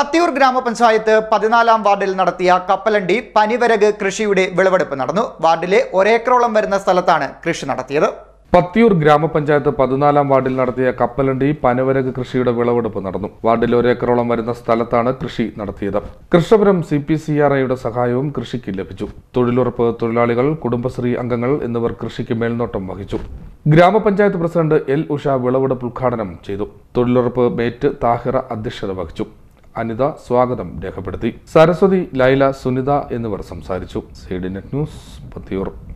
പത്തിയൂർ ഗ്രാമപഞ്ചായത്ത് പതിനാലാം വാർഡിൽ നടത്തിയ കപ്പലണ്ടി പനിവരക് കൃഷിയുടെ വിളവെടുപ്പ് നടന്നു വാർഡിലെ ഒരേക്കറോളം വരുന്ന സ്ഥലത്താണ് കൃഷി നടത്തിയത് പത്തിയൂർ ഗ്രാമപഞ്ചായത്ത് പതിനാലാം വാർഡിൽ നടത്തിയ കപ്പലണ്ടി പനവരക് കൃഷിയുടെ വിളവെടുപ്പ് നടന്നു വാർഡിൽ ഒരേക്കറോളം വരുന്ന സ്ഥലത്താണ് കൃഷി നടത്തിയത് Krishnapuram C P C R ഐയുടെ സഹായവും കൃഷിക്ക് ലഭിച്ചു തൊഴിലുറപ്പ് തൊഴിലാളികൾ കുടുംബശ്രീ അംഗങ്ങൾ എന്നിവർ കൃഷിക്ക് മേൽനോട്ടം വഹിച്ചു ഗ്രാമപഞ്ചായത്ത് പ്രസിഡന്റ് എൽ ഉഷ വിളവെടുപ്പ് ഉദ്ഘാടനം ചെയ്തു തൊഴിലുറപ്പ് മേറ്റ് താഹിറ അധ്യക്ഷത വഹിച്ചു അനിത സ്വാഗതം രേഖപ്പെടുത്തി സരസ്വതി ലൈല സുനിത എന്നിവർ സംസാരിച്ചു സി നെറ്റ് ന്യൂസ് പത്തിയൂർ